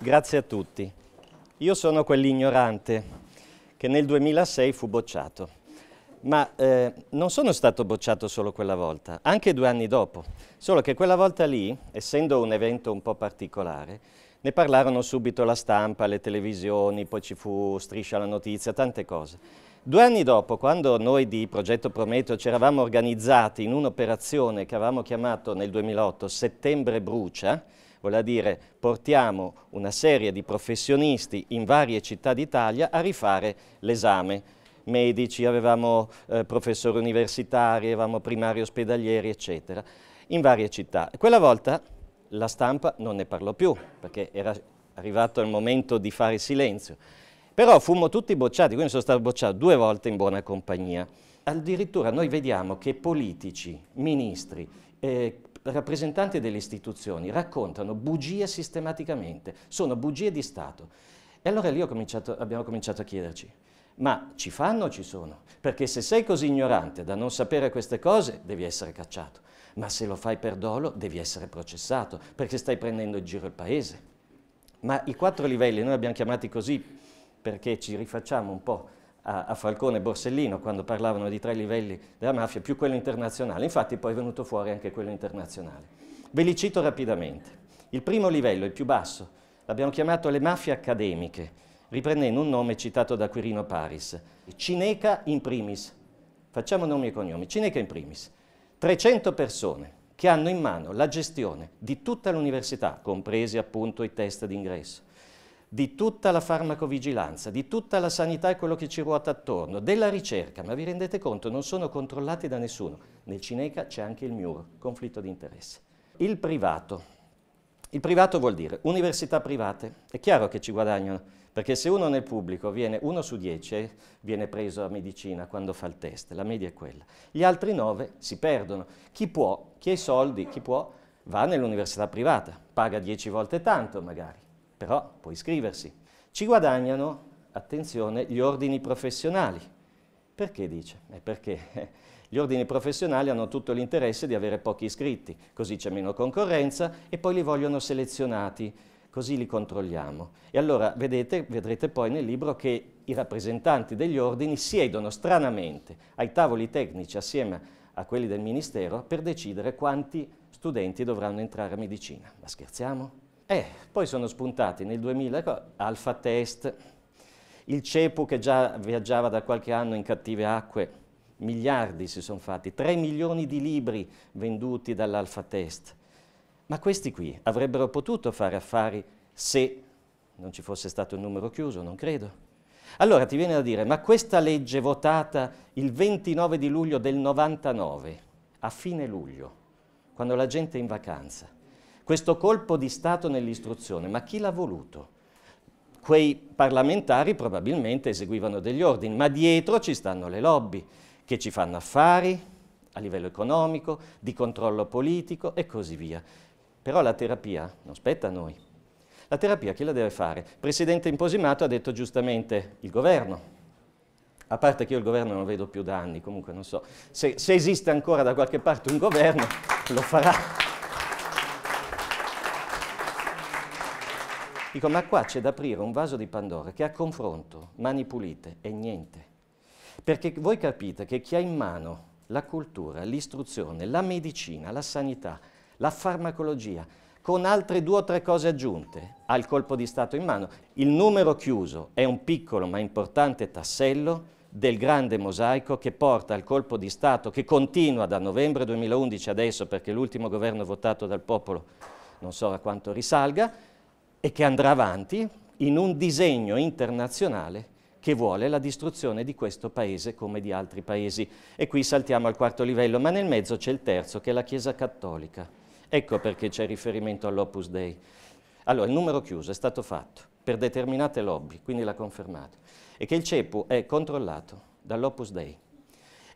Grazie a tutti. Io sono quell'ignorante che nel 2006 fu bocciato. Ma eh, non sono stato bocciato solo quella volta, anche due anni dopo. Solo che quella volta lì, essendo un evento un po' particolare, ne parlarono subito la stampa, le televisioni, poi ci fu Striscia la notizia, tante cose. Due anni dopo, quando noi di Progetto Prometeo ci eravamo organizzati in un'operazione che avevamo chiamato nel 2008 Settembre Brucia, vuol dire portiamo una serie di professionisti in varie città d'Italia a rifare l'esame. Medici, avevamo eh, professori universitari, avevamo primari ospedalieri, eccetera, in varie città. Quella volta la stampa non ne parlò più, perché era arrivato il momento di fare silenzio. Però fummo tutti bocciati, quindi sono stato bocciato due volte in buona compagnia. Addirittura noi vediamo che politici, ministri, eh, rappresentanti delle istituzioni raccontano bugie sistematicamente, sono bugie di Stato. E allora lì cominciato, abbiamo cominciato a chiederci, ma ci fanno o ci sono? Perché se sei così ignorante da non sapere queste cose, devi essere cacciato. Ma se lo fai per dolo, devi essere processato, perché stai prendendo in giro il paese. Ma i quattro livelli, noi abbiamo chiamati così perché ci rifacciamo un po' a, a Falcone e Borsellino quando parlavano di tre livelli della mafia, più quello internazionale. Infatti poi è venuto fuori anche quello internazionale. Ve li cito rapidamente. Il primo livello, il più basso, l'abbiamo chiamato le mafie accademiche, riprendendo un nome citato da Quirino Paris. Cineca in primis. Facciamo nomi e cognomi. Cineca in primis. 300 persone che hanno in mano la gestione di tutta l'università, compresi appunto i test d'ingresso di tutta la farmacovigilanza, di tutta la sanità e quello che ci ruota attorno, della ricerca, ma vi rendete conto, non sono controllati da nessuno. Nel Cineca c'è anche il MIUR, conflitto di interesse. Il privato. Il privato vuol dire università private. È chiaro che ci guadagnano, perché se uno nel pubblico viene uno su dieci, eh, viene preso a medicina quando fa il test, la media è quella. Gli altri nove si perdono. Chi può, chi ha i soldi, chi può, va nell'università privata, paga dieci volte tanto magari però può iscriversi. Ci guadagnano, attenzione, gli ordini professionali. Perché dice? È eh, perché gli ordini professionali hanno tutto l'interesse di avere pochi iscritti, così c'è meno concorrenza e poi li vogliono selezionati, così li controlliamo. E allora vedete, vedrete poi nel libro che i rappresentanti degli ordini siedono stranamente ai tavoli tecnici assieme a quelli del Ministero per decidere quanti studenti dovranno entrare a medicina. Ma scherziamo? Eh, poi sono spuntati nel 2000 ecco, Alfa Test, il CEPU che già viaggiava da qualche anno in cattive acque, miliardi si sono fatti, 3 milioni di libri venduti dall'Alfa Test. Ma questi qui avrebbero potuto fare affari se non ci fosse stato il numero chiuso, non credo. Allora ti viene da dire, ma questa legge votata il 29 di luglio del 99, a fine luglio, quando la gente è in vacanza, questo colpo di Stato nell'istruzione, ma chi l'ha voluto? Quei parlamentari probabilmente eseguivano degli ordini, ma dietro ci stanno le lobby che ci fanno affari a livello economico, di controllo politico e così via. Però la terapia non spetta a noi. La terapia chi la deve fare? Il Presidente Imposimato ha detto giustamente il governo, a parte che io il governo non vedo più da anni, comunque non so, se, se esiste ancora da qualche parte un governo lo farà. Dico, ma qua c'è da aprire un vaso di Pandora che a confronto, mani pulite, e niente. Perché voi capite che chi ha in mano la cultura, l'istruzione, la medicina, la sanità, la farmacologia, con altre due o tre cose aggiunte al colpo di Stato in mano. Il numero chiuso è un piccolo ma importante tassello del grande mosaico che porta al colpo di Stato, che continua da novembre 2011 adesso, perché l'ultimo governo votato dal popolo non so a quanto risalga, e che andrà avanti in un disegno internazionale che vuole la distruzione di questo paese come di altri paesi. E qui saltiamo al quarto livello, ma nel mezzo c'è il terzo, che è la Chiesa Cattolica. Ecco perché c'è riferimento all'Opus Dei. Allora, il numero chiuso è stato fatto per determinate lobby, quindi l'ha confermato, e che il CEPU è controllato dall'Opus Dei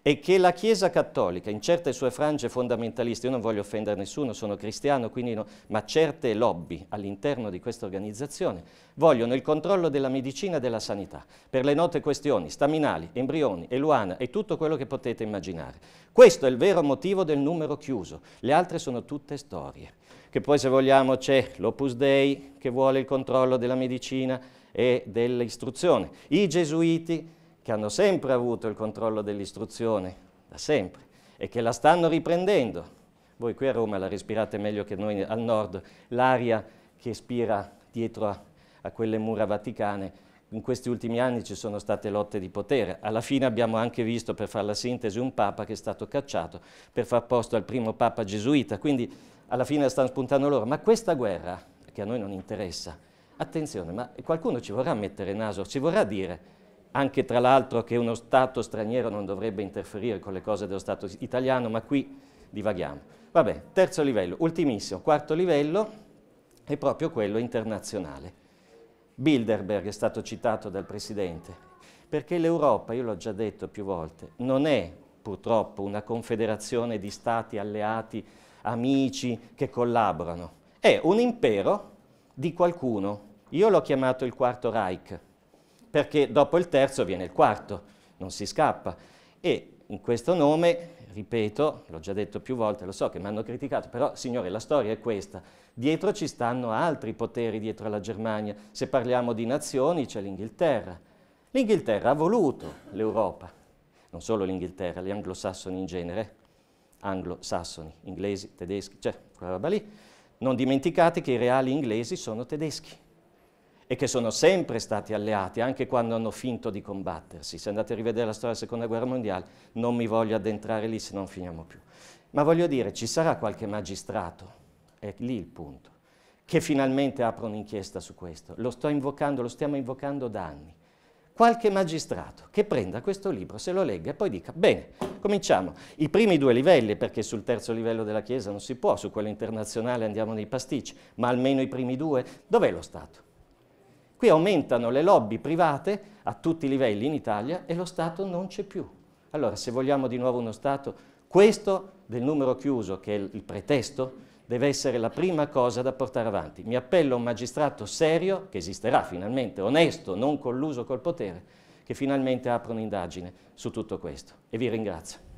e che la Chiesa cattolica, in certe sue frange fondamentaliste, io non voglio offendere nessuno, sono cristiano, no, ma certe lobby all'interno di questa organizzazione vogliono il controllo della medicina e della sanità, per le note questioni staminali, embrioni, eluana e tutto quello che potete immaginare. Questo è il vero motivo del numero chiuso, le altre sono tutte storie. Che poi se vogliamo c'è l'Opus Dei che vuole il controllo della medicina e dell'istruzione, i gesuiti che hanno sempre avuto il controllo dell'istruzione, da sempre, e che la stanno riprendendo. Voi qui a Roma la respirate meglio che noi al nord, l'aria che spira dietro a, a quelle mura vaticane. In questi ultimi anni ci sono state lotte di potere. Alla fine abbiamo anche visto, per fare la sintesi, un papa che è stato cacciato per far posto al primo papa gesuita. Quindi alla fine stanno spuntando loro. Ma questa guerra, che a noi non interessa, attenzione, ma qualcuno ci vorrà mettere naso, ci vorrà dire anche tra l'altro che uno Stato straniero non dovrebbe interferire con le cose dello Stato italiano, ma qui divaghiamo. Vabbè, terzo livello, ultimissimo, quarto livello è proprio quello internazionale. Bilderberg è stato citato dal Presidente, perché l'Europa, io l'ho già detto più volte, non è purtroppo una confederazione di stati alleati, amici che collaborano, è un impero di qualcuno. Io l'ho chiamato il quarto Reich, perché dopo il terzo viene il quarto, non si scappa. E in questo nome, ripeto, l'ho già detto più volte, lo so che mi hanno criticato, però signore la storia è questa, dietro ci stanno altri poteri dietro alla Germania, se parliamo di nazioni c'è l'Inghilterra. L'Inghilterra ha voluto l'Europa, non solo l'Inghilterra, gli anglosassoni in genere, anglosassoni, inglesi, tedeschi, cioè quella roba lì. Non dimenticate che i reali inglesi sono tedeschi e che sono sempre stati alleati, anche quando hanno finto di combattersi. Se andate a rivedere la storia della Seconda Guerra Mondiale, non mi voglio addentrare lì se non finiamo più. Ma voglio dire, ci sarà qualche magistrato, è lì il punto, che finalmente apra un'inchiesta su questo. Lo sto invocando, lo stiamo invocando da anni. Qualche magistrato che prenda questo libro, se lo legga e poi dica, bene, cominciamo. I primi due livelli, perché sul terzo livello della Chiesa non si può, su quello internazionale andiamo nei pasticci, ma almeno i primi due, dov'è lo Stato? Qui aumentano le lobby private a tutti i livelli in Italia e lo Stato non c'è più. Allora, se vogliamo di nuovo uno Stato, questo del numero chiuso, che è il pretesto, deve essere la prima cosa da portare avanti. Mi appello a un magistrato serio, che esisterà finalmente, onesto, non colluso col potere, che finalmente apra un'indagine su tutto questo. E vi ringrazio.